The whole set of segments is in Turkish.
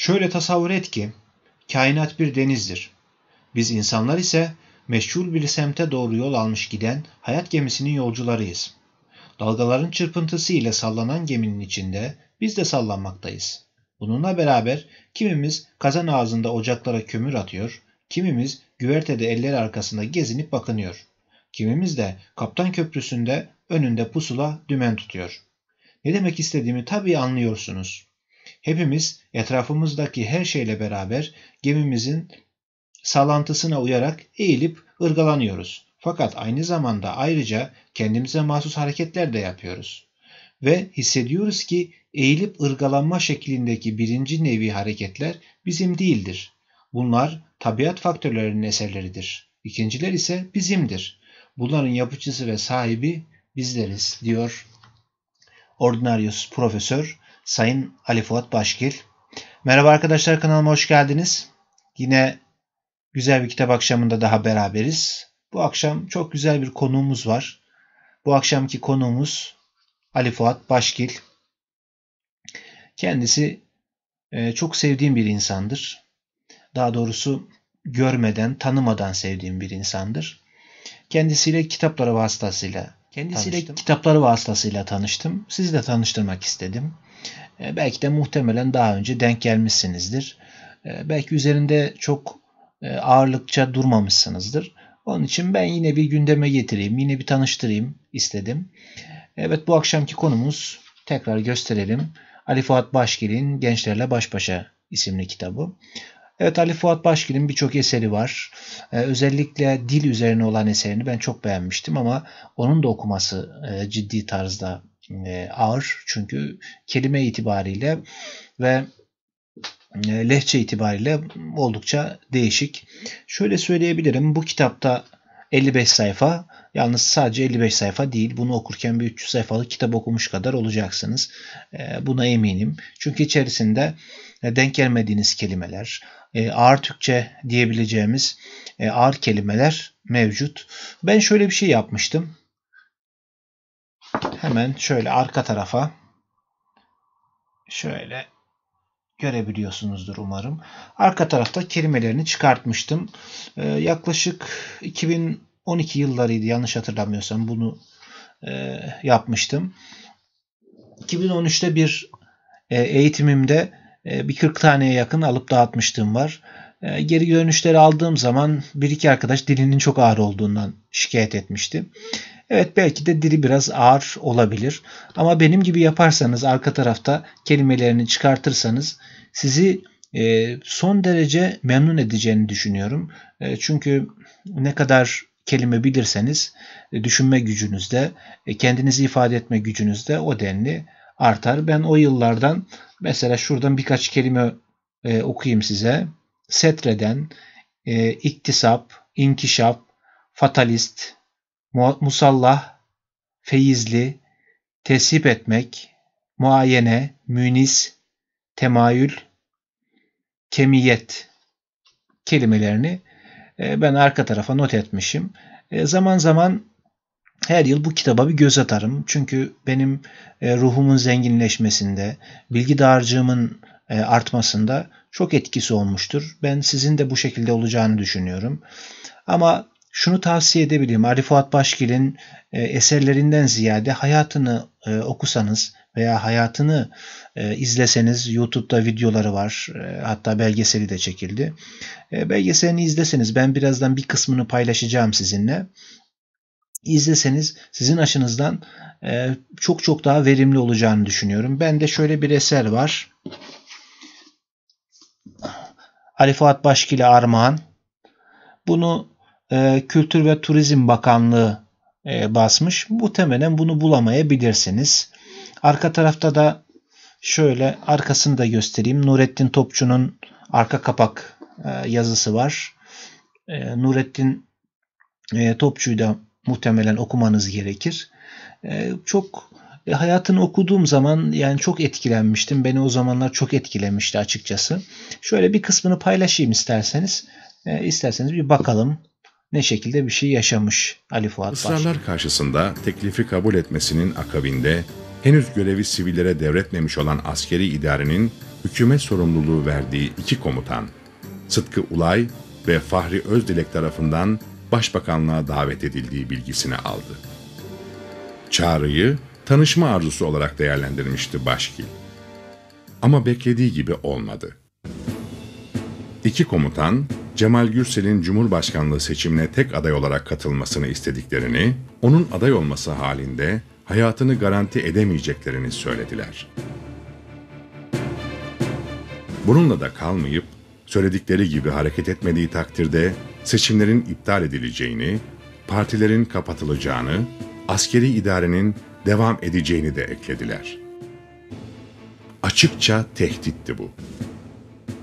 Şöyle tasavvur et ki, kainat bir denizdir. Biz insanlar ise meşhur bir semte doğru yol almış giden hayat gemisinin yolcularıyız. Dalgaların çırpıntısı ile sallanan geminin içinde biz de sallanmaktayız. Bununla beraber kimimiz kazan ağzında ocaklara kömür atıyor, kimimiz güvertede eller arkasında gezinip bakınıyor. Kimimiz de kaptan köprüsünde önünde pusula dümen tutuyor. Ne demek istediğimi tabii anlıyorsunuz. Hepimiz etrafımızdaki her şeyle beraber gemimizin sallantısına uyarak eğilip ırgalanıyoruz. Fakat aynı zamanda ayrıca kendimize mahsus hareketler de yapıyoruz. Ve hissediyoruz ki eğilip ırgalanma şeklindeki birinci nevi hareketler bizim değildir. Bunlar tabiat faktörlerinin eserleridir. İkinciler ise bizimdir. Bunların yapıcısı ve sahibi bizleriz diyor Ordinarius Profesör Sayın Ali Fuat Başgil. Merhaba arkadaşlar kanalıma hoş geldiniz. Yine güzel bir kitap akşamında daha beraberiz. Bu akşam çok güzel bir konuğumuz var. Bu akşamki konuğumuz Ali Fuat Başgil. Kendisi e, çok sevdiğim bir insandır. Daha doğrusu görmeden, tanımadan sevdiğim bir insandır. Kendisiyle kitapları vasıtasıyla Kendisiyle tanıştım. kitapları vasıtasıyla tanıştım. Sizi de tanıştırmak istedim. E, belki de muhtemelen daha önce denk gelmişsinizdir. E, belki üzerinde çok e, ağırlıkça durmamışsınızdır. Onun için ben yine bir gündeme getireyim, yine bir tanıştırayım istedim. Evet bu akşamki konumuz tekrar gösterelim. Ali Fuat Başgil'in Gençlerle Baş Başa isimli kitabı. Evet Ali Fuat Başgil'in birçok eseri var. Ee, özellikle dil üzerine olan eserini ben çok beğenmiştim ama onun da okuması e, ciddi tarzda e, ağır çünkü kelime itibariyle ve e, lehçe itibariyle oldukça değişik. Şöyle söyleyebilirim bu kitapta 55 sayfa yalnız sadece 55 sayfa değil bunu okurken bir 300 sayfalık kitap okumuş kadar olacaksınız. E, buna eminim. Çünkü içerisinde denk gelmediğiniz kelimeler, ağır Türkçe diyebileceğimiz ağır kelimeler mevcut. Ben şöyle bir şey yapmıştım hemen şöyle arka tarafa şöyle görebiliyorsunuzdur umarım. Arka tarafta kelimelerini çıkartmıştım. Ee, yaklaşık 2012 yıllarıydı yanlış hatırlamıyorsam bunu e, yapmıştım. 2013'te bir e, eğitimimde e, bir 40 taneye yakın alıp dağıtmıştım var. E, geri dönüşleri aldığım zaman bir iki arkadaş dilinin çok ağır olduğundan şikayet etmişti. Evet belki de dili biraz ağır olabilir. Ama benim gibi yaparsanız arka tarafta kelimelerini çıkartırsanız sizi e, son derece memnun edeceğini düşünüyorum. E, çünkü ne kadar kelime bilirseniz e, düşünme gücünüzde, kendinizi ifade etme gücünüzde o denli artar. Ben o yıllardan mesela şuradan birkaç kelime okuyayım size. Setreden, iktisap, inkişap, fatalist, musallah, feyizli, tesip etmek, muayene, münis, temayül, kemiyet kelimelerini e, ben arka tarafa not etmişim. E, zaman zaman her yıl bu kitaba bir göz atarım. Çünkü benim e, ruhumun zenginleşmesinde, bilgi dağarcığımın artmasında çok etkisi olmuştur. Ben sizin de bu şekilde olacağını düşünüyorum. Ama şunu tavsiye edebilirim. Ali Fuat Başgil'in e, eserlerinden ziyade hayatını e, okusanız veya hayatını e, izleseniz YouTube'da videoları var. Hatta belgeseli de çekildi. Belgeselini izleseniz ben birazdan bir kısmını paylaşacağım sizinle. İzleseniz sizin açınızdan çok çok daha verimli olacağını düşünüyorum. Ben de şöyle bir eser var. Ali Fuat Başgil'e armağan. Bunu e, Kültür ve Turizm Bakanlığı e, basmış. Bu temelen bunu bulamayabilirsiniz. Arka tarafta da şöyle arkasını da göstereyim. Nurettin Topçu'nun arka kapak e, yazısı var. Nurettin e, Topçu'yu da muhtemelen okumanız gerekir. çok e, hayatını okuduğum zaman yani çok etkilenmiştim. Beni o zamanlar çok etkilemişti açıkçası. Şöyle bir kısmını paylaşayım isterseniz. İsterseniz bir bakalım ne şekilde bir şey yaşamış Ali Fuat Başkan. Israrlar karşısında teklifi kabul etmesinin akabinde henüz görevi sivillere devretmemiş olan askeri idarenin hükümet sorumluluğu verdiği iki komutan, Sıtkı Ulay ve Fahri Özdilek tarafından Başbakanlığa davet edildiği bilgisini aldı. Çağrıyı tanışma arzusu olarak değerlendirmişti Başkil. Ama beklediği gibi olmadı. İki komutan Cemal Gürsel'in Cumhurbaşkanlığı seçimine tek aday olarak katılmasını istediklerini, onun aday olması halinde hayatını garanti edemeyeceklerini söylediler. Bununla da kalmayıp söyledikleri gibi hareket etmediği takdirde seçimlerin iptal edileceğini, partilerin kapatılacağını, askeri idarenin devam edeceğini de eklediler. Açıkça tehditti bu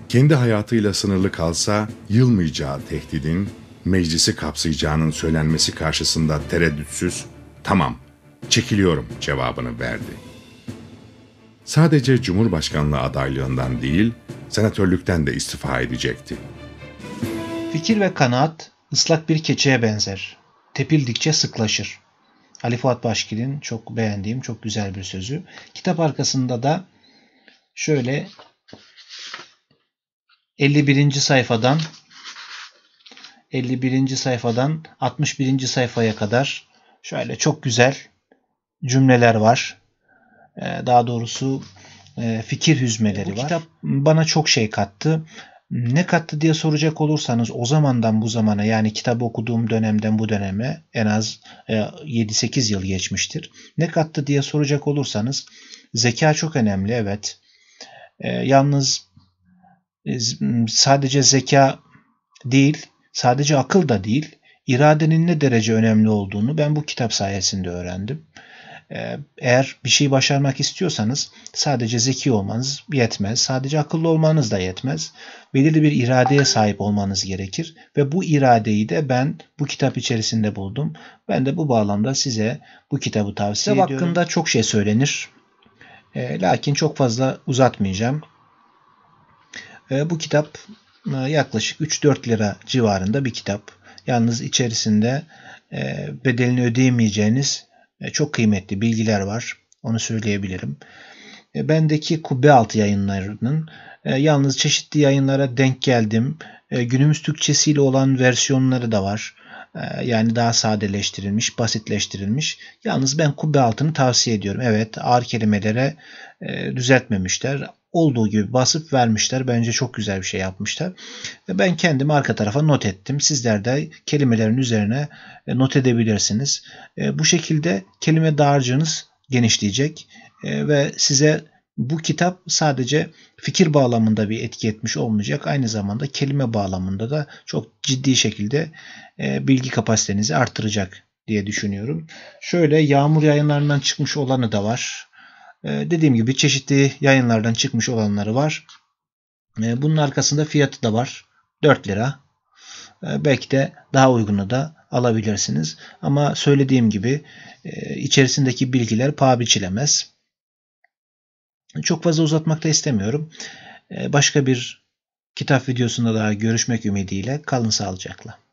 kendi hayatıyla sınırlı kalsa yılmayacağı tehdidin meclisi kapsayacağının söylenmesi karşısında tereddütsüz "Tamam, çekiliyorum." cevabını verdi. Sadece Cumhurbaşkanlığı adaylığından değil, senatörlükten de istifa edecekti. Fikir ve kanaat ıslak bir keçeye benzer. Tepildikçe sıklaşır. Ali Fuat Başkil'in çok beğendiğim, çok güzel bir sözü. Kitap arkasında da şöyle 51. sayfadan 51. sayfadan 61. sayfaya kadar şöyle çok güzel cümleler var. Ee, daha doğrusu e, fikir hüzmeleri Bu var. Kitap bana çok şey kattı. Ne kattı diye soracak olursanız o zamandan bu zamana yani kitabı okuduğum dönemden bu döneme en az 7-8 e, yıl geçmiştir. Ne kattı diye soracak olursanız zeka çok önemli evet. E, yalnız e, sadece zeka değil, sadece akıl da değil, iradenin ne derece önemli olduğunu ben bu kitap sayesinde öğrendim. E, eğer bir şey başarmak istiyorsanız sadece zeki olmanız yetmez, sadece akıllı olmanız da yetmez. Belirli bir iradeye sahip olmanız gerekir ve bu iradeyi de ben bu kitap içerisinde buldum. Ben de bu bağlamda size bu kitabı tavsiye kitap ediyorum. hakkında çok şey söylenir. E, lakin çok fazla uzatmayacağım. Ee, bu kitap e, yaklaşık 3-4 lira civarında bir kitap. Yalnız içerisinde e, bedelini ödeyemeyeceğiniz e, çok kıymetli bilgiler var. Onu söyleyebilirim. Bendeki Kubbe Altı yayınlarının yalnız çeşitli yayınlara denk geldim. Günümüz Türkçesiyle olan versiyonları da var. Yani daha sadeleştirilmiş, basitleştirilmiş. Yalnız ben kubbe altını tavsiye ediyorum. Evet ağır kelimelere düzeltmemişler olduğu gibi basıp vermişler. Bence çok güzel bir şey yapmışlar. Ve ben kendimi arka tarafa not ettim. Sizler de kelimelerin üzerine e, not edebilirsiniz. E, bu şekilde kelime dağarcığınız genişleyecek e, ve size bu kitap sadece fikir bağlamında bir etki etmiş olmayacak. Aynı zamanda kelime bağlamında da çok ciddi şekilde bilgi kapasitenizi artıracak diye düşünüyorum. Şöyle Yağmur Yayınlarından çıkmış olanı da var. Ee, dediğim gibi çeşitli yayınlardan çıkmış olanları var. Ee, bunun arkasında fiyatı da var. 4 lira. Ee, belki de daha uygunu da alabilirsiniz. Ama söylediğim gibi e, içerisindeki bilgiler paha biçilemez. Çok fazla uzatmak da istemiyorum. Başka bir kitap videosunda daha görüşmek ümidiyle kalın sağlıcakla.